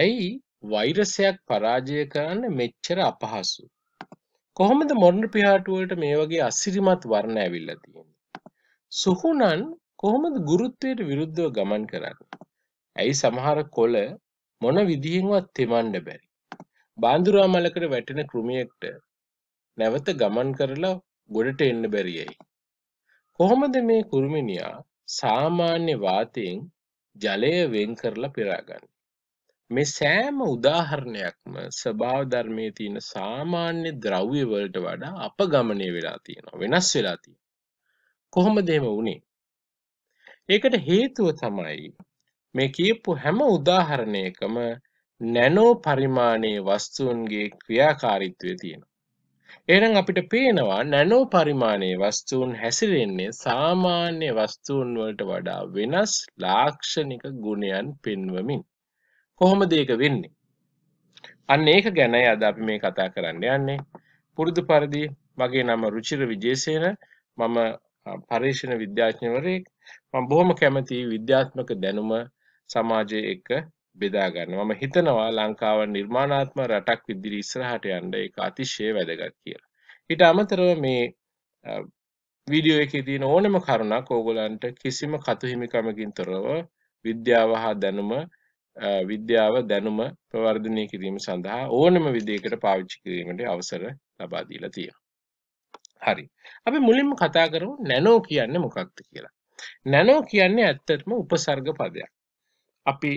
ඇයි වෛරසයක් පරාජය කරන්න මෙච්චර අපහසු. කොහොමද මොන්න පිහාටුවට මේ වගේ අසිරිමත් වර්ණ ඇවිල්ල තියෙන. සුහුනන් කොහොමද ගුරුත්වයට විරුද්ධව ගමන් කරන්න. ඇයි සමහර කොල මොන විදිහෙන්වත් තෙමන්ඩ බැරි. බාන්දුරා මලකට වැටෙන කෘමියෙක්ට නැවත ගමන් කරලා ගොඩට එන්න බැරියයි. කොහොමද මේ කුරුමිනියා සාමාන්‍ය වාතයෙන් ජලය වෙන් කරලා පෙරාගන්න. මේ සෑම උදාහරණයක්ම ස්වභාව ධර්මයේ තියෙන සාමාන්‍ය ද්‍රව්‍ය වලට වඩා අපගමණය වෙලා තියෙනවා වෙනස් වෙලා තියෙනවා කොහොමද එහෙම වුනේ ඒකට හේතුව තමයි මේ කියපු හැම උදාහරණයකම නැනෝ පරිමාණයේ වස්තුන්ගේ ක්‍රියාකාරීත්වය තියෙනවා එහෙනම් අපිට පේනවා නැනෝ පරිමාණයේ වස්තුන් හැසිරෙන්නේ සාමාන්‍ය වස්තුන් වලට වඩා වෙනස් ලාක්ෂණික ගුණයන් පෙන්වමින් කොහොමද ඒක වෙන්නේ? අන්න ඒක ගැනයි අද අපි මේ කතා කරන්න යන්නේ. පුරුදු පරිදි මගේ නම රුචිර විජේසේන මම පර්යේෂණ විද්‍යාඥවරයෙක්. මම බොහොම කැමතියි විද්‍යාත්මක දැනුම සමාජය එක්ක බෙදා ගන්න. මම හිතනවා ලංකාව නිර්මාණාත්මක රටක් විදිහට ඉස්සරහට යන්න ඒක අතිශය වැදගත් කියලා. ඊට අමතරව මේ වීඩියෝ එකේ තියෙන ඕනම කරුණක් ඕගොල්ලන්ට කිසිම කතු හිමිකමකින් තොරව විද්‍යාව හා දැනුම විද්‍යාව දැනුම ප්‍රවර්ධනය කිරීම සඳහා ඕනම විදිහකට පාවිච්චි කිරීමට අවසර ලබා දීලා තියෙනවා. හරි. අපි මුලින්ම කතා කරමු නැනෝ කියන්නේ මොකක්ද කියලා. නැනෝ කියන්නේ ඇත්තටම උපසර්ග පදයක්. අපි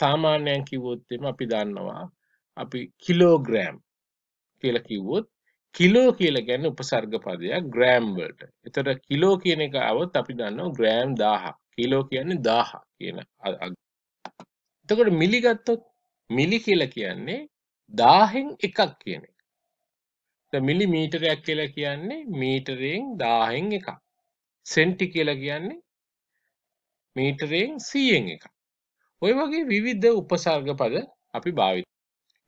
සාමාන්‍යයෙන් කිව්වොත් අපි දන්නවා අපි කිලෝග්‍රෑම් කියලා කිව්වොත් කිලෝ කියලා කියන්නේ උපසර්ග පදයක් ග්‍රෑම් වලට. එතකොට කිලෝ කියන එක આવොත් අපි දන්නවා ග්‍රෑම් 1000. කිලෝ කියන්නේ 1000 කියන එතකොට මිලි ගත්තොත් මිලි කියලා කියන්නේ 1000න් එකක් කියන එක. මිලි මීටරයක් කියලා කියන්නේ මීටරයෙන් 1000න් එකක්. සෙන්ටි කියලා කියන්නේ මීටරයෙන් 100න් එකක්. ওই වගේ විවිධ උපසර්ග පද අපි භාවිත.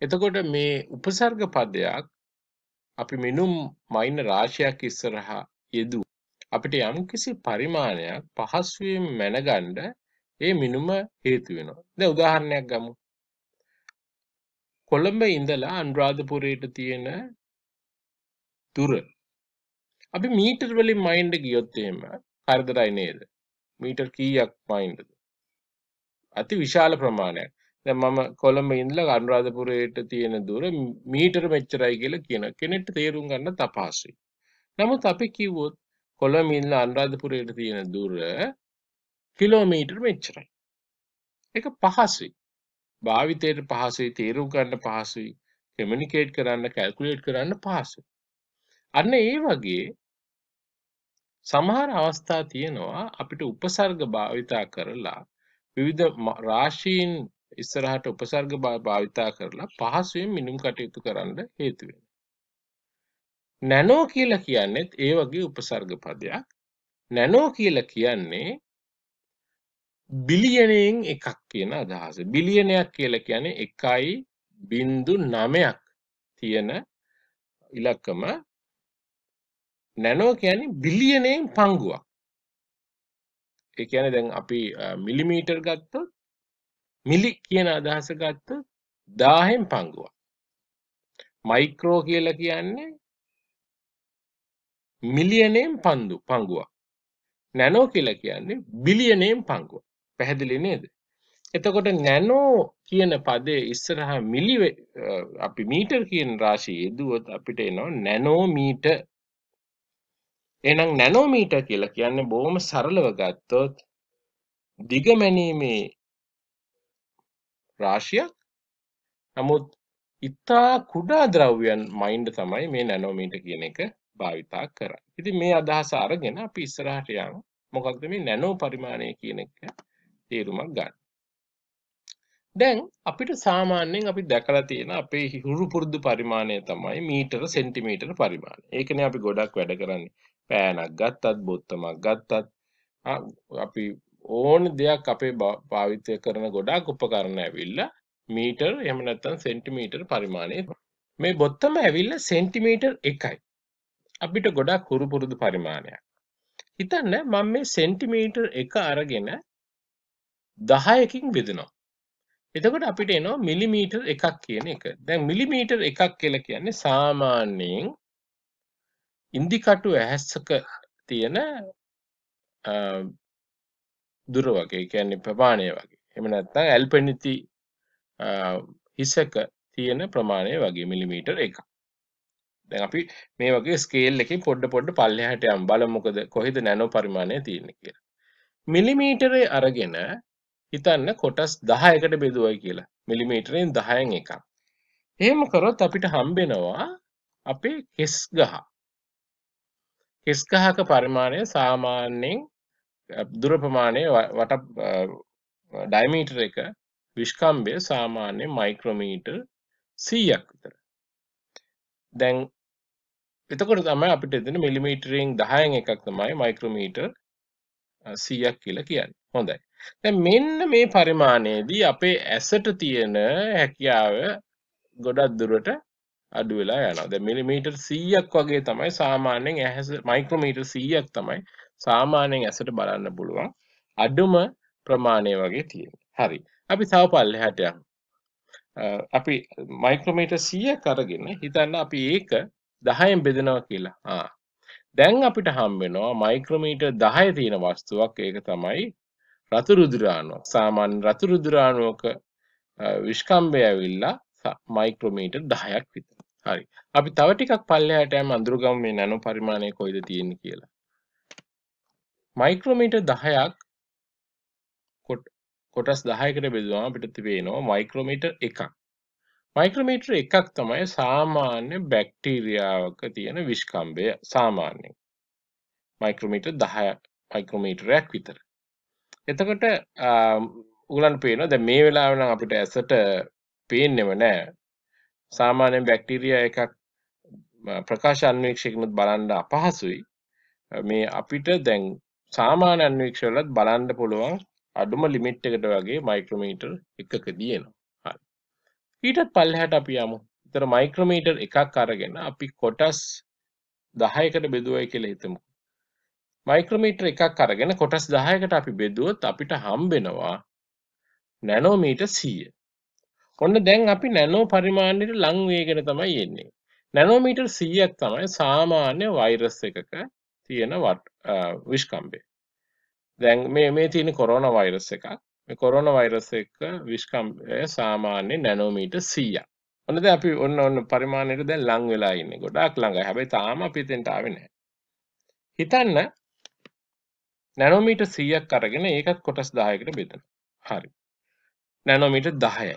එතකොට මේ උපසර්ග පදයක් අපි මිනුම් මයින රාශියක් ඉස්සරහා යෙදුව අපිට යම්කිසි පරිමාණයක් පහසුවෙන් මැනගන්න ඒ මිනුම හේතු වෙනවා. දැන් උදාහරණයක් ගමු. කොළඹ ඉඳලා අනුරාධපුරයට තියෙන දුර අපි මීටර් වලින් මයින්ඩ ගියොත් එහෙම හරිදරයි නේද? මීටර් කීයක් මයින්ඩද? අති විශාල ප්‍රමාණයක්. දැන් මම කොළඹ ඉඳලා අනුරාධපුරයට තියෙන දුර මීටර මෙච්චරයි කියලා කියන කෙනෙක්ට තේරුම් ගන්න තපහසුයි. නමුත් අපි කිව්වොත් කොළඹ ඉඳලා අනුරාධපුරයට තියෙන දුර කිලෝමීටර් මෙච්චරයි. එක පහසුයි. භාවිතයට පහසුයි තේරුම් ගන්න පහසුයි කමිනිකේට් කරන්න කැල්කුලේට් කරන්න පහසු. අන්න ඒ වගේ සමහර අවස්ථා තියෙනවා අපිට උපසර්ග භාවිතා කරලා විවිධ රාශීන් ඉස්සරහට උපසර්ග භාවිතා කරලා පහසුවෙන් මිනුම් කටයුතු කරන්න හේතු වෙනවා. නැනෝ කියලා කියන්නේත් ඒ වගේ උපසර්ග පදයක්. නැනෝ කියලා කියන්නේ බිලියනයෙන් එකක් කියන අදහස. බිලියනයක් කියලා කියන්නේ එකයි බින්දු නමයක් තියෙන ඉලක්කම නැනෝ කියන්නේ බිලියනයෙන් පංගුවක්. ඒ කියන්නේ දැන් අපි මිලිමීටර් ගත්තොත් මිලි කියන අදහස ගත්තොත් 1000න් පංගුවක්. මයික්‍රෝ කියලා කියන්නේ මිලියනෙන් පන්දු පංගුවක්. නැනෝ කියලා කියන්නේ බිලියනෙන් පංගුවක්. පැහැදිලි නේද එතකොට නැනෝ කියන පදේ ඉස්සරහ මිලි අපි මීටර් කියන රාශිය යෙදුවොත් අපිට එනවා නැනෝමීට එහෙනම් නැනෝමීටර් කියලා කියන්නේ බොහොම සරලව ගත්තොත් දිගමැනීමේ රාශියක් නමුත් ඉතා කුඩා ද්‍රව්‍යයන් මයින්ඩ තමයි මේ නැනෝමීටර් කියන එක භාවිතා කරන්නේ. ඉතින් මේ අදහස අරගෙන අපි ඉස්සරහට යමු. මොකක්ද මේ නැනෝ පරිමාණය කියන එක තේරුමක් ගන්න. දැන් අපිට සාමාන්‍යයෙන් අපි දැකලා තියෙන අපේ හුරු පුරුදු පරිමාණය තමයි මීටර සෙන්ටිමීටර පරිමාණය. ඒකනේ අපි ගොඩක් වැඩ කරන්නේ. පෑනක් ගත්තත් බොත්තමක් ගත්තත් අපි ඕන දෙයක් අපේ භාවිතය කරන ගොඩාක් උපකරණ ඇවිල්ලා මීටර් එහෙම නැත්නම් සෙන්ටිමීටර පරිමාණය. මේ බොත්තම ඇවිල්ලා සෙන්ටිමීටර් 1යි. අපිට ගොඩක් හුරු පුරුදු පරිමාණයක්. හිතන්න මම මේ සෙන්ටිමීටර් 1 අරගෙන දහයකින් බෙදනවා. එතකොට අපිට එනවා මිලිමීටර් එකක් කියන එක. දැන් මිලිමීටර් එකක් කියලා කියන්නේ සාමාන්‍යයෙන් ඉන්දිකටු ඇහැස්සක තියෙන දුර වගේ කියන්නේ ප්‍රමාණය වගේ. එහෙම නැත්නම් ඇල්පෙනිති හිසක තියෙන ප්‍රමාණය වගේ මිලිමීටර් එකක්. දැන් අපි මේ වගේ ස්කේල් එකකින් පොඩ පොඩ පල්ලෙහාට යම් බලමු මොකද කොහෙද නැනෝ පරිමාණය තියෙන්නේ කියලා. මිලිමීටරේ අරගෙන හිතන්න කොටස් 10කට බෙදුවයි කියලා. මිලිමීටරෙන් 10න් එකක්. එහෙම කරොත් අපිට හම්බෙනවා අපේ කෙස් ගහ. කෙස් ගහක පරිමාණය සාමාන්‍යයෙන් දුර ප්‍රමාණය වට ඩයමීටර් එක විස්කම්භය සාමාන්‍ය මයික්‍රෝමීටර් 100ක් විතර. දැන් එතකොට තමයි අපිට එදෙන මිලිමීටරෙන් 10න් එකක් තමයි මයික්‍රෝමීටර් 100ක් කියලා කියන්නේ. හොඳයි. මෙන්න මේ පරිමාණයේදී අපේ ඇසට තියෙන හැකියාව ගොඩක් දුරට අඩු වෙලා යනවා. දැන් මිලිමීටර් 100ක් වගේ තමයි සාමාන්‍යයෙන් ඇස මයික්‍රෝමීටර් 100ක් තමයි සාමාන්‍යයෙන් ඇසට බලන්න පුළුවන් අඩුම ප්‍රමාණය වගේ තියෙන්නේ. හරි. අපි තව පල්ලෙහාට යමු. අපි මයික්‍රෝමීටර් 100ක් අරගෙන හිතන්න අපි ඒක 10ෙන් බෙදනවා කියලා. ආ. දැන් අපිට හම් වෙනවා මයික්‍රෝමීටර් 10 තියෙන වස්තුවක් ඒක තමයි රතු රුදුරාණුවක් සාමාන්‍ය රතු රුදුරාණුවක විශ්කම්භය ඇවිල්ලා මයික්‍රෝමීටර් 10ක් විතර. හරි. අපි තව ටිකක් පල්ලෙහාට යෑම අඳුරගමු මේ නැනෝ පරිමාණය කොයිද තියෙන්නේ කියලා. මයික්‍රෝමීටර් 10ක් කොටස් 10කට බෙදුවම අපිට තිබෙනවා මයික්‍රෝමීටර් එකක්. මයික්‍රෝමීටර් එකක් තමයි සාමාන්‍ය බැක්ටීරියාවක තියෙන විශ්කම්භය සාමාන්‍යයෙන්. මයික්‍රෝමීටර් 10 මයික්‍රෝමීටරයක් විතර. එතකොට උගලන් පේනවා දැන් මේ වෙලාව නම් අපිට ඇසට පේන්නෙම නෑ සාමාන්‍යයෙන් බැක්ටීරියා එකක් ප්‍රකාශ අන්වීක්ෂකනුත් බලන්න අපහසුයි මේ අපිට දැන් සාමාන්‍ය අන්වීක්ෂවලත් බලන්න පුළුවන් අඩුම ලිමිට් එකට වගේ මයික්‍රොමීටර් එකක දියනවා. හරි. ඊටත් පල්ලෙහාට අපි යමු. ඒතර මයික්‍රොමීටර් එකක් අරගෙන අපි කොටස් 10කට බෙදුවයි කියලා හිතමු. මයික්‍රමීටර් එකක් අරගෙන කොටස් 10කට අපි බෙදුවොත් අපිට හම්බෙනවා නැනෝමීටර් 100. ඔන්න දැන් අපි නැනෝ පරිමාණයට ලං වේගෙන තමයි එන්නේ. නැනෝමීටර් 100ක් තමයි සාමාන්‍ය වෛරස් එකක තියෙන විස්කම්බය. දැන් මේ මේ තියෙන කොරෝනා වෛරස් එකක්. මේ කොරෝනා වෛරස් එක විස්කම්බය සාමාන්‍ය නැනෝමීටර් 100ක්. ඔන්න දැන් අපි ඔන්න ඔන්න පරිමාණයට දැන් ලං වෙලා ඉන්නේ. ගොඩාක් ළඟයි. හැබැයි තාම අපි එතෙන්ට ආවේ නැහැ. හිතන්න නැනොමීට සීයක් අරගෙන ඒකත් කොටස් දායකට බෙදෙන හරි නැනොමීට දහයයි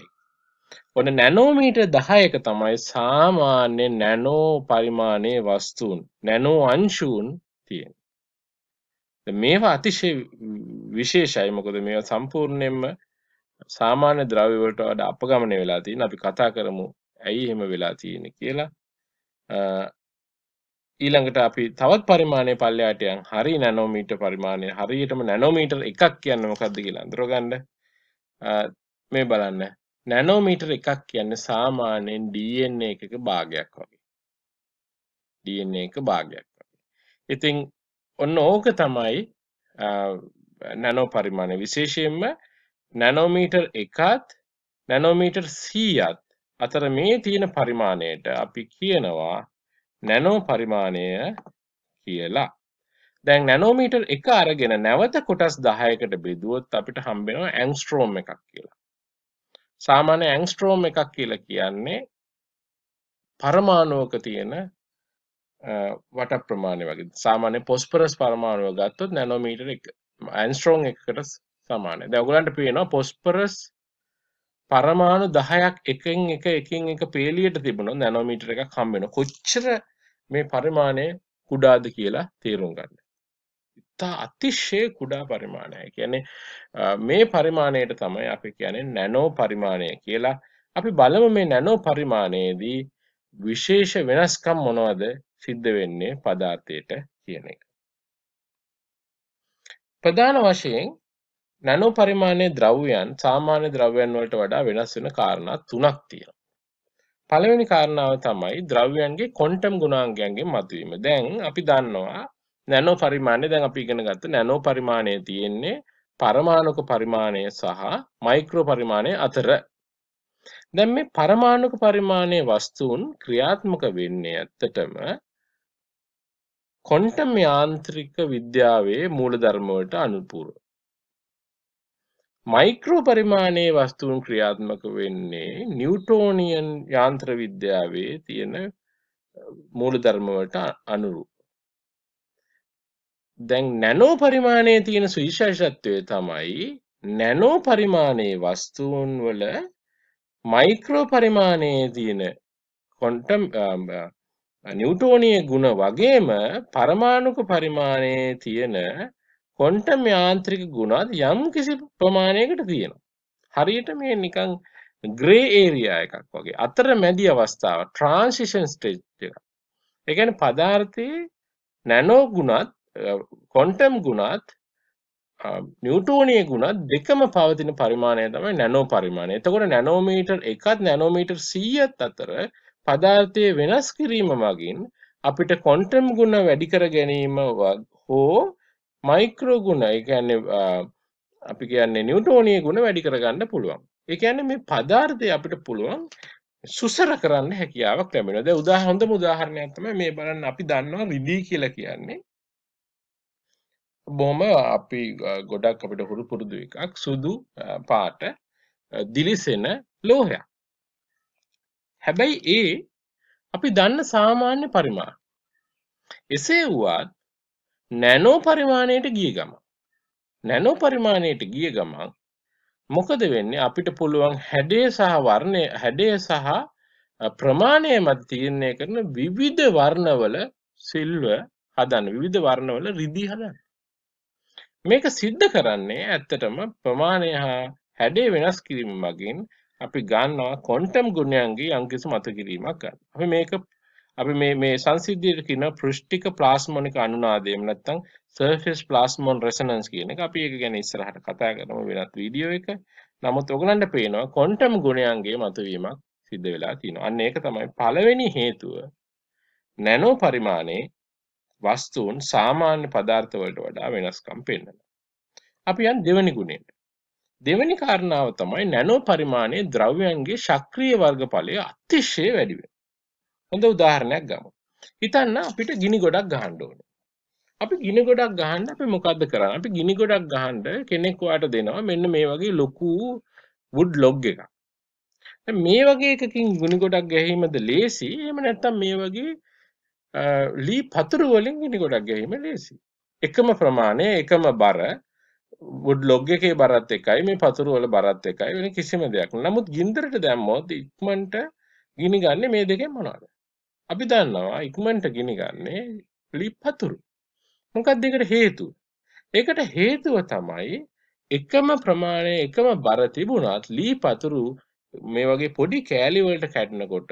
ඔන්න නැනෝමීට දහයක තමයි සාමාන්‍ය නැනෝ පරිමාණය වස්තුූන් නැනෝ අංශූන් තියෙන් මේවා අතිශය විශේෂයි මොකද මේ සම්පූර්ණයෙන්ම සාමාන්‍ය ද්‍රවවලට වඩ අපගමනය වෙලා තියෙන අපි කතා කරමු ඇයි එහෙම වෙලා තියෙන කියලා ඊළඟට අපි තවත් පරිමාණය පල්ලයාටයන් හරි නැනෝමීට පරිමාණය හරියටම නැනෝමීටර් එකක් කියන්න මොකක්ද කියලා අඳරගන්න මේ බලන්න නැනෝමීටර් එකක් කියන්න සාමාන්‍යයෙන් DNA එකක භාගයක් වගේ DNA එක භාගයක් වගේ ඉතින් ඔන්න ඕක තමයි නැනෝ පරිමාණය විශේෂයෙන්ම නැනෝමීටර් එකත් නැනෝමීටර් සීයත් අතර මේ තියෙන පරිමාණයට අපි කියනවා නැනෝ පරිමාණය කියලා. දැන් නැනෝමීටර් එක අරගෙන නැවත කොටස් 10කට බෙදුවොත් අපිට හම්බ වෙනවා ඇංගස්ට්‍රෝම් එකක් කියලා. සාමාන්‍ය ඇංගස්ට්‍රෝම් එකක් කියලා කියන්නේ පරමාණුවක තියෙන වට ප්‍රමාණය වගේ. සාමාන්‍ය පොස්පරස් පරමාණුව ගත්තොත් නැනෝමීටර් එක ඇංගස්ට්‍රෝම් එකකට සමානයි. දැන් ඔයගලන්ට පේනවා පොස්පරස් පරමාණු දහයක් එකෙන් එක එකින් එක පේලියට තිබුණ නැනොමීටර එක කම්බෙන කොච්චර මේ පරිමාණය කුඩාද කියලා තේරුම් ගන්න. ඉතා අතිශ්‍යය කුඩා පරිමාණය කියන්නේ මේ පරිමාණයට තමයි අපි කියන්නේ නැනෝ පරිමාණය කියලා අපි බලම මේ නැනෝ පරිමාණයේදී විශේෂ වෙනස්කම් මොනවද සිද්ධ වෙන්නේ පදාර්ථයට කියන එක. ප්‍රධාන වශයෙන් නැනෝ පරිමාණයේ ද්‍රව්‍යයන් සාමාන්‍ය ද්‍රව්‍යයන් වලට වඩා වෙනස් වෙන කාරණා තුනක් තියෙනවා. පළවෙනි කාරණාව තමයි ද්‍රව්‍යයන්ගේ ක්වොන්ටම් ගුණාංගයන්ගෙන් මතුවීම. දැන් අපි දන්නවා නැනෝ පරිමාණය දැන් අපි ඉගෙන ගත්ත නැනෝ පරිමාණය තියෙන්නේ පරමාණුක පරිමාණය සහ මයික්‍රෝ පරිමාණය අතර. දැන් මේ පරමාණුක පරිමාණයේ වස්තුන් ක්‍රියාත්මක වෙන්නේ ඇත්තටම ක්වොන්ටම් යාන්ත්‍රික විද්‍යාවේ මූලධර්ම වලට අනුකූලව. මයික්‍රෝ පරිමාණයේ වස්තුන් ක්‍රියාත්මක වෙන්නේ නිව්ටෝනියන් යාන්ත්‍ර විද්‍යාවේ තියෙන මූලධර්ම වලට අනුරූප. දැන් නැනෝ පරිමාණයේ තියෙන සුවිශේෂත්වය තමයි නැනෝ පරිමාණයේ වස්තුන් වල මයික්‍රෝ පරිමාණයේ තියෙන කොන්ටම් නිව්ටෝනිය ගුණ වගේම පරමාණුක පරිමාණයේ තියෙන කොන්ටම් යාන්ත්‍රික ගුණත් යම් කිසි ප්‍රමාණයකට තියෙනවා. හරියට මේ නිකන් ග්‍රේ ඒරියා එකක් වගේ අතර මැදි අවස්ථාව ට්‍රාන්සිෂන් ස්ටේජ් එක. ඒ කියන්නේ පදාර්ථයේ නැනෝ ගුණත් කොන්ටම් ගුණත් නිව්ටෝනීය ගුණත් දෙකම පවතින පරිමාණය තමයි නැනෝ පරිමාණය. එතකොට නැනෝමීටර් එකත් නැනෝමීටර් 100ත් අතර පදාර්ථයේ වෙනස් කිරීම මගින් අපිට කොන්ටම් ගුණ වැඩි කර ගැනීම හෝ මයික්‍රෝ ගුණ එකන්න අපි කියන්නේ නිවටෝනය ගුණ වැඩි කරගන්න පුළුවන් එකන්න මේ පදාර්ථය අපිට පුළුවන් සුසර කරන්න හැකියාවක් ලැබෙන ද උදාහොඳ උදාහරණයක්තම මේ බලන්න අපි දන්නවා රිදී කියලා කියන්නේ බොම අපි ගොඩක් අපිට හුරු පුරුදු එකක් සුදු පාට දිලිසෙන ලෝහයක් හැබැයි ඒ අපි දන්න සාමාන්‍ය පරිමා එසේ වුවත් නැනෝ පරිමාණයට ගිය ගමන් නැනෝ පරිමාණයට ගිය ගමන් මොකද වෙන්නේ අපිට පුළුවන් හැඩය සහ වර්ණය හැඩය සහ ප්‍රමාණය මත තීරණය කරන විවිධ වර්ණවල සිල්ව හදන්න විවිධ වර්ණවල රිදී හදන්න මේක සිද්ධ කරන්නේ ඇත්තටම ප්‍රමාණය හා හැඩේ වෙනස් කිරීම මගින් අපි ගන්නවා කොන්ටම් ගුණයන්ගේ යම්කිසි මත කිරීමක් ගන්න. අපි මේක අපි මේ මේ සංසිද්ධියට කියන පෘෂ්ටික ප්ලාස්මොනික අනුනාදය එහෙම නැත්නම් surface plasmon resonance කියන එක අපි ඒක ගැන ඉස්සරහට කතා කරමු වෙනත් වීඩියෝ එක. නමුත් ඔයගලන්ට පේනවා ක්වොන්ටම් ගුණයන්ගේ මතුවීමක් සිද්ධ වෙලා තියෙනවා. අන්න ඒක තමයි පළවෙනි හේතුව. නැනෝ පරිමාණයේ වස්තුන් සාමාන්‍ය පදාර්ථ වලට වඩා වෙනස්කම් පෙන්වනවා. අපි යන් දෙවෙනි ගුණයට. දෙවෙනි කාරණාව තමයි නැනෝ පරිමාණයේ ද්‍රව්‍යයන්ගේ ශක්‍රීය වර්ගඵලය අතිශය වැඩි වෙනවා. හොඳ උදාහරණයක් ගමු. හිතන්න අපිට ගිනි ගොඩක් ගහන්න ඕනේ. අපි ගිනි ගොඩක් ගහන්න අපි මොකද්ද කරන්නේ? අපි ගිනි ගොඩක් ගහන්න කෙනෙක් ඔයාට දෙනවා මෙන්න මේ වගේ ලොකු wood log එකක්. දැන් මේ වගේ එකකින් ගිනි ගොඩක් ගැහිමද ලේසි? එහෙම නැත්නම් මේ වගේ ලී පතුරු වලින් ගිනි ගොඩක් ගැහිම ලේසි. එකම ප්‍රමාණය, එකම බර wood log එකේ බරත් එකයි මේ පතුරු වල බරත් එකයි වෙන කිසිම දෙයක් නෑ. නමුත් ගින්දරට දැම්මොත් ඉක්මනට ගිනි ගන්නේ මේ දෙකෙන් මොනවද? අපි දන්නවා ඉක්මනට ගිනිගන්නේ ලී පතුරු. මොකක්ද ඒකට හේතුව? ඒකට හේතුව තමයි එකම ප්‍රමාණය එකම බර තිබුණත් ලී පතුරු මේ වගේ පොඩි කෑලි වලට කැඩෙනකොට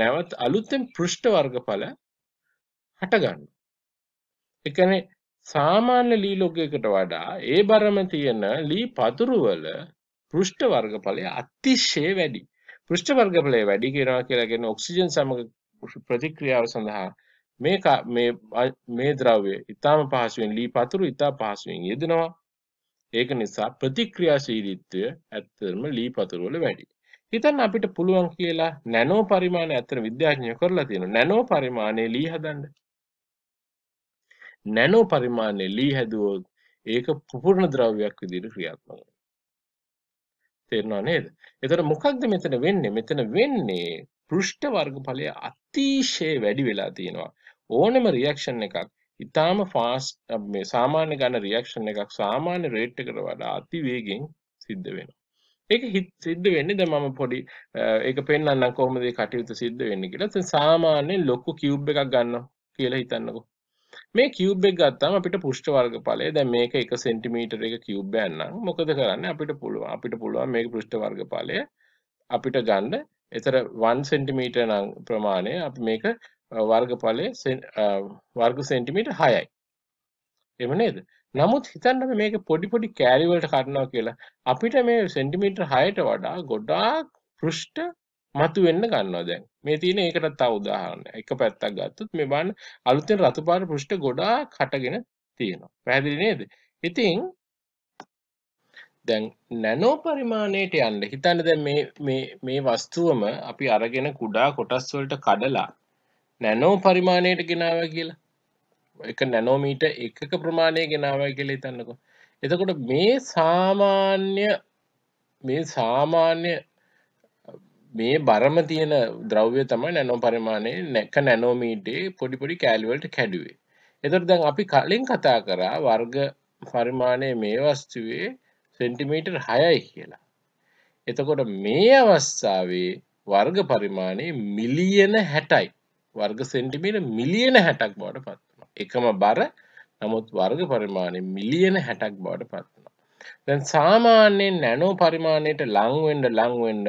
නැවත් අලුතෙන් පෘෂ්ඨ වර්ගඵල හටගන්නවා. ඒ කියන්නේ සාමාන්‍ය ලී ලෝකයකට වඩා ඒ බරම තියෙන ලී පතුරු වල පෘෂ්ඨ වර්ගඵලය අතිශය වැඩි. පෘෂ්ඨ වර්ගඵලය වැඩි කරනවා කියලා කියන්නේ ඔක්සිජන් සමග ප්‍රතික්‍රියාව සඳහා මේ මේ මේ ද්‍රව්‍ය ඊටාම පහසුවෙන් ලී පතුරු ඊටා පහසුවෙන් යෙදෙනවා. ඒක නිසා ප්‍රතික්‍රියාශීලීත්වය ඇත්තටම ලී පතුරු වල වැඩි. හිතන්න අපිට පුළුවන් කියලා නැනෝ පරිමාණය ඇත්තට විද්‍යාඥයෝ කරලා තියෙනවා. නැනෝ පරිමාණය ලී හදන්න. නැනෝ පරිමාණය ලී හැදුවොත් ඒක පුපුරන ද්‍රව්‍යයක් විදිහට ක්‍රියාත්මක වෙනවා. තේරෙනව නේද? එතකොට මොකක්ද මෙතන වෙන්නේ? මෙතන වෙන්නේ පෘෂ්ඨ වර්ගඵලය අතිශය වැඩි වෙලා තියෙනවා. ඕනෙම රියක්ෂන් එකක් ඉතාම ෆාස් මේ සාමාන්‍ය ගන්න රියක්ෂන් එකක් සාමාන්‍ය රේට් එකට වඩා අතිවේගෙන් සිද්ධ වෙනවා. ඒක හිත සිද්ධ වෙන්නේ දැන් මම පොඩි ඒක පෙන්වන්නම් කොහොමද මේ කටයුතු සිද්ධ වෙන්නේ කියලා. දැන් සාමාන්‍ය ලොකු කියුබ් එකක් ගන්නවා කියලා හිතන්නකෝ. මේ කියුබ් එක ගත්තාම අපිට පෘෂ්ඨ වර්ගඵලය දැන් මේක 1 cm එක කියුබ් එකක් නම් මොකද කරන්නේ අපිට පුළුවන් අපිට පුළුවන් මේක පෘෂ්ඨ වර්ගඵලය අපිට ගන්න එතර 1 cm නම් ප්‍රමාණය අපි මේක වර්ගඵලයේ වර්ග සෙන්ටිමීටර් 6යි. එහෙම නේද? නමුත් හිතන්න මේක පොඩි පොඩි කෑලි වලට කඩනවා කියලා අපිට මේ සෙන්ටිමීටර් 6ට වඩා ගොඩාක් පෘෂ්ඨ මතුවෙන්න ගන්නවා දැන්. මේ තියෙන ඒකට තව උදාහරණයක්. එක පැත්තක් ගත්තොත් මේ බලන්න අලුතෙන් රතුපාට පෘෂ්ඨ ගොඩාක් හටගෙන තියෙනවා. පැහැදිලි නේද? ඉතින් දැන් නැනෝ පරිමාණයට යන්න හිතන්න දැන් මේ මේ මේ වස්තුවම අපි අරගෙන කුඩා කොටස් වලට කඩලා නැනෝ පරිමාණයට ගෙනාවා කියලා. එක නැනෝමීටර් එකක ප්‍රමාණය ගෙනාවා කියලා හිතන්නකෝ. එතකොට මේ සාමාන්‍ය මේ සාමාන්‍ය මේ බරම තියෙන ද්‍රව්‍ය තමයි නැනෝ පරිමාණය නැක නැනෝමීටේ පොඩි පොඩි කෑලිවලට කැඩුවේ. එතකොට දැන් අපි කලින් කතා කරා වර්ග පරිමාණය මේ වස්තුවේ සෙන්ටිමීටර් 6යි කියලා. එතකොට මේ අවස්ථාවේ වර්ග පරිමාණය මිලියන 60යි. වර්ග සෙන්ටිමීටර් මිලියන 60ක් බවට පත් වෙනවා. එකම බර නමුත් වර්ග පරිමාණය මිලියන 60ක් බවට පත් වෙනවා. දැන් සාමාන්‍යයෙන් නැනෝ පරිමාණයට ලං වෙන්න ලං වෙන්න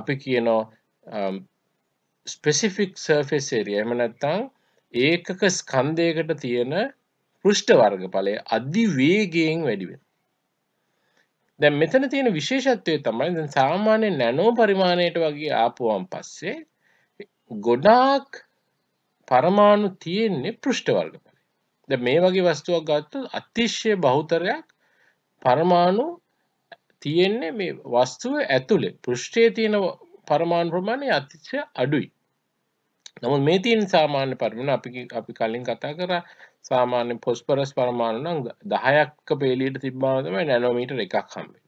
අපි කියනවා ස්පෙසිෆික් සර්ෆස් ඒරියා එහෙම නැත්නම් ඒකක ස්කන්ධයකට තියෙන පෘෂ්ඨ වර්ගඵලය අධිවේගයෙන් වැඩි වෙනවා. දැ මෙතන තියෙන විශේෂත්වය තමයි දැන් සාමාන්‍ය නැනෝ පරිමාණයට වගේ ආපුුවන් පස්සේ ගොඩාක් පරමාණු තියෙන්නේ පෘෂ්ටවර්ග පල ද මේ වගේ වස්තුවක් ගත්තු අතිශ්‍ය බහුතරයක් පරමාණු තියෙන්නේ මේ වස්තුව ඇතුළේ පෘෂ්ටේ තියෙන පරමාණු ප්‍රමාණය අතිශය අඩුයි. නමුත් මේ තියෙන සාමාන්‍ය පරිමාණ අපි අපි කලින් කතා කරා සාමාන්‍ය පොස්පරස් පරමාණුනම් දහයක්ක පේලීට තිබ්බාතමයි නැනෝමීට එකක් හම්බෙන.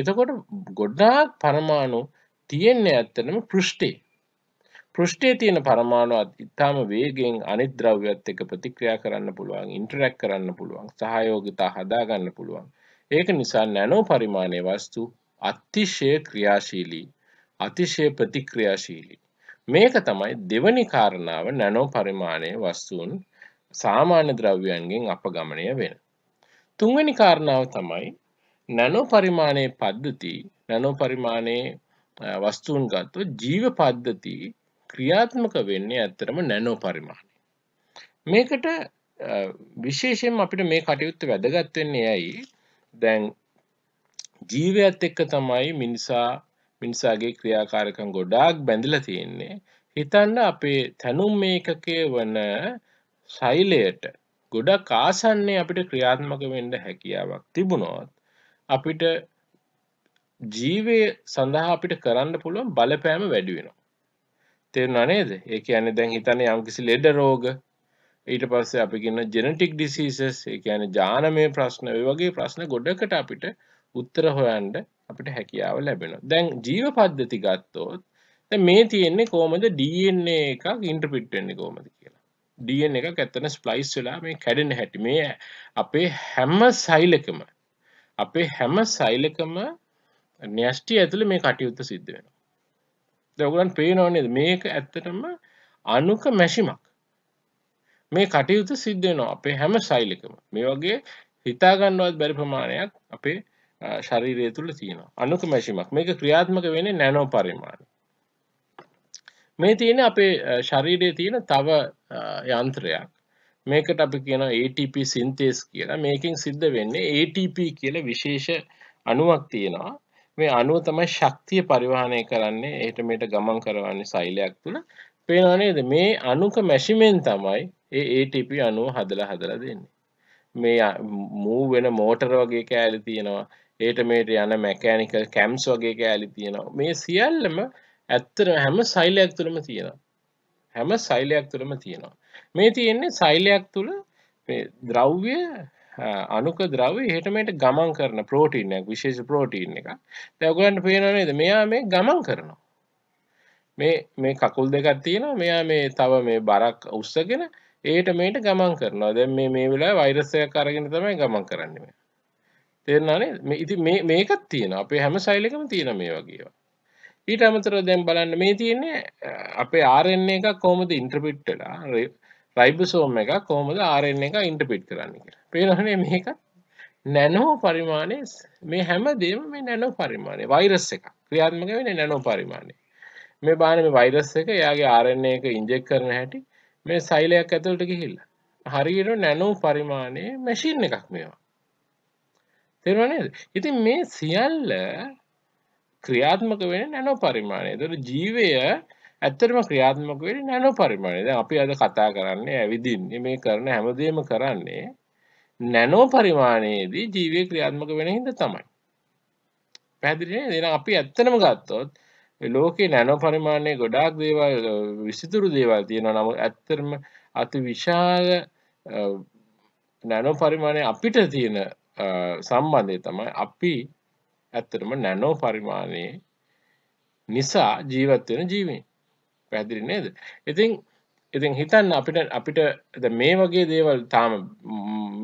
එතකොට ගොඩ්ඩාක් පරමාණු තියෙන්නේ ඇත්තනම පෘෂ්ටේ. පෘෂ්ටේ තියෙන පරමාණුවත් ඉතාම වේගෙන් අනිත් ද්‍රව්‍යත් එක ප්‍රතික්‍රියා කරන්න පුළුවන් ඉන්ටරැක් කරන්න පුළුවන් සහයෝගිතා හදාගන්න පුළුවන්. ඒක නිසා නැනෝ පරිමාණය වස්තු අතිශය ක්‍රියාශීලී අතිශය ප්‍රතික්‍රියාශීලී. මේක තමයි දෙවනි කාරණාව නැනෝ පරිමාණය වස්තුූන් සාමාන්‍ය ද්‍රව්‍යයන්ගෙන් අපගමනය වෙන. තුන්වැනි කාරණාව තමයි නැනෝ පරිමාණයේ පද්ධති නැනෝ පරිමාණයේ වස්තුූන් ගත්තු ජීව පද්ධති ක්‍රියාත්මක වෙන්නේ ඇත්තරම නැනෝ පරිමාණය. මේකට විශේෂයෙන් අපිට මේ කටයුත්ත වැදගත්වෙන්නේ ඇයි දැන් ජීවයත් එක්ක තමයි මිනිසා මිනිසාගේ ක්‍රියාකාරකම් ගොඩාක් බැඳිල තියෙන්නේ හිතන්න අපේ තැනුම් මේකකය වන ශෛලයට ගොඩක් ආසන්නේ අපිට ක්‍රියාත්මක වෙන්න හැකියාවක් තිබුණොත් අපිට ජීවය සඳහා අපිට කරන්න පුළුවන් බලපෑම වැඩි වෙනවා. තේරුණා නේද? ඒ කියන්නේ දැන් හිතන්නේ යම්කිසි ලෙඩ රෝග ඊට පස්සේ අපි කියන ජෙනටික් ඩිසීසස් ඒ කියන්නේ ජානමය ප්‍රශ්න ඒ වගේ ප්‍රශ්න ගොඩකට අපිට උත්තර හොයන්න අපිට හැකියාව ලැබෙනවා. දැන් ජීව පද්ධති ගත්තොත් දැන් මේ තියෙන්නේ කොහොමද DNA එකක් ඉන්ටර්ප්‍රිට් වෙන්නේ කොහොමද කියලා. ඩන් එක ඇත්තන ස්පලයිස් වෙලා මේ කැඩෙන හැටි මේ අපේ හැම සයිලකම අපේ හැම සයිලකම න්‍යෂ්ටි ඇතුළ මේ කටයුත්ත සිද්ධ වෙන දවගලන් පේනවනද මේක ඇත්තටම අනුක මැෂිමක් මේ කටයුතු සිද්ධ වෙනවා අපේ හැම සයිලකම මේ වගේ හිතාගන්නවත් බැරි ප්‍රමාණයක් අපේ ශරීරය තුළ තියෙනවා අනුක මැෂිමක් මේක ක්‍රියාත්මක වෙන්නේ නැනෝ පරිමාණ මේ තියෙන අපේ ශරීරයේ තියෙන තව යන්ත්‍රයක් මේකට අපි කියන ATP සින්තේස් කියලා මේකින් සිද්ධ වෙන්නේ ATP කියල විශේෂ අණුවක් තියෙනවා මේ අණුව තමයි ශක්තිය පරිවාහනය කරන්නේ එහට මේට ගමන් කරවන්නේ සෛලයක් තුළ පේනවා නේද මේ අණුක මැෂිමෙන් තමයි ඒ ATP අණුව හදලා හදලා දෙන්නේ මේ මූ වෙන මෝටර වගේ කෑලි තියෙනවා ඒට මේට යන මැකෑනිකල් කැම්ස් වගේ කෑලි තියෙනවා මේ සියල්ලම ඇත්තර හැම සෛලයක් තුළම තියෙන හැම සෛලයක් තුළම තියෙනවා මේ තියෙන්නේ සෛලයක් තුළ ද්‍රව්‍ය අනුක ද්‍රව හටමට ගමන් කරන පෝටීනයක් විශේෂ පෝටීන් එක තැවගලන්ට පේනනේද මෙයා මේ ගමන් කරනවා මේ මේ කකුල් දෙකක් තියෙන මෙයා මේ තව මේ බරක් උස්සගෙන ඒට මේට ගමන් කරනවා දැ මේ මේ වෙලා වෛරසය කරගෙන තමයි ගමන් කරන්නම තෙරන්නනේ ඉති මේකත් තියෙන අපේ හැම සයිලකම තියෙන මේ වගේවා ඊට අමතර දැම් බලන්න මේ තියන්නේ අපේ ආරෙන්න්නේ එක කෝමද ඉන්ට්‍රපිට්ටලා රයිබසෝම එක කෝමද ආරෙන්න්නේ එක ඉන්ටපිට් කරන්න කියලා පේනහනේ මේක නැනෝ පරිමාණය මේ හැම දේම මේ නැනෝ පරිමාණය වෛරස් එක ක්‍රියාත්මක වෙන නැනෝ පරිමාණය මේ බාන මේ වෛරස් එක යාගේ ආරෙන්න්නේ එක ඉන්ජෙක් කරන හැටි මේ සයිලයක් ඇතුළට ගිහිල්ල හරියට නැනෝ පරිමාණය මැශීන් එකක් මේවා තෙරවනේද ඉතින් මේ සියල්ල ක්‍රියාත්මක වෙන නැනෝ පරිමාණය. ඒතර ජීවය ඇත්තටම ක්‍රියාත්මක වෙන්නේ නැනෝ පරිමාණය. දැන් අපි අද කතා කරන්නේ ඇවිදින්නේ මේ කරන හැමදේම කරන්නේ නැනෝ පරිමාණයේදී ජීවය ක්‍රියාත්මක වෙන හින්දා තමයි. පැහැදිලි නේද? එහෙනම් අපි ඇත්තටම ගත්තොත් ලෝකේ නැනෝ පරිමාණයේ ගොඩාක් දේවල් විසිතුරු දේවල් තියෙනවා. නමුත් ඇත්තටම අති විශාල නැනෝ පරිමාණය අපිට තියෙන සම්බන්ධය තමයි අපි ඇත්තටම නැනෝ පරිමාණයේ නිසා ජීවත් වෙන ජීවීන්. පැහැදිලි නේද? ඉතින් ඉතින් හිතන්න අපිට අපිට මේ වගේ දේවල් තාම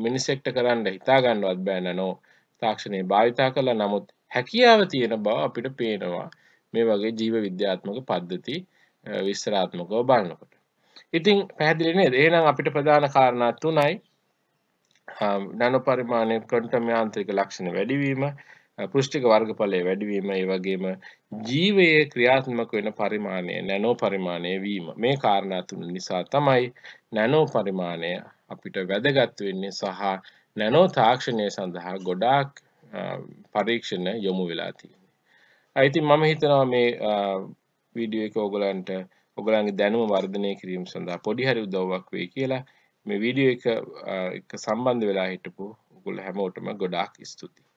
මිනිසෙක්ට කරන්න හිතා ගන්නවත් බෑ නැනෝ තාක්ෂණය භාවිතා කළා නමුත් හැකියාව තියෙන බව අපිට පේනවා මේ වගේ ජීව විද්‍යාත්මක පද්ධති විස්තරාත්මකව බලනකොට. ඉතින් පැහැදිලි නේද? එහෙනම් අපිට ප්‍රධාන කාරණා තුනයි. නano පරිමාණය ක්වොන්ටම් යාන්ත්‍රික ලක්ෂණ වැඩිවීම, පෘෂ්ටික වර්ගඵලය වැඩිවීම ඒ වගේම ජීවයේ ක්‍රියාත්මක වෙන පරිමාණය නැනෝ පරිමාණය වීම මේ කාරණා තුන නිසා තමයි නැනෝ පරිමාණය අපිට වැදගත් වෙන්නේ සහ නැනෝ තාක්ෂණය සඳහා ගොඩාක් පරීක්ෂණ යොමු වෙලා තියෙන්නේ. අයිති මම හිතනවා මේ වීඩියෝ එක ඔයගලන්ට ඔයගලන්ගේ දැනුම වර්ධනය කිරීම සඳහා පොඩි හරි උදව්වක් වෙයි කියලා මේ වීඩියෝ එක එක්ක සම්බන්ධ වෙලා හිටපු ඔයගොල්ලෝ හැමෝටම ගොඩාක් ස්තුතියි.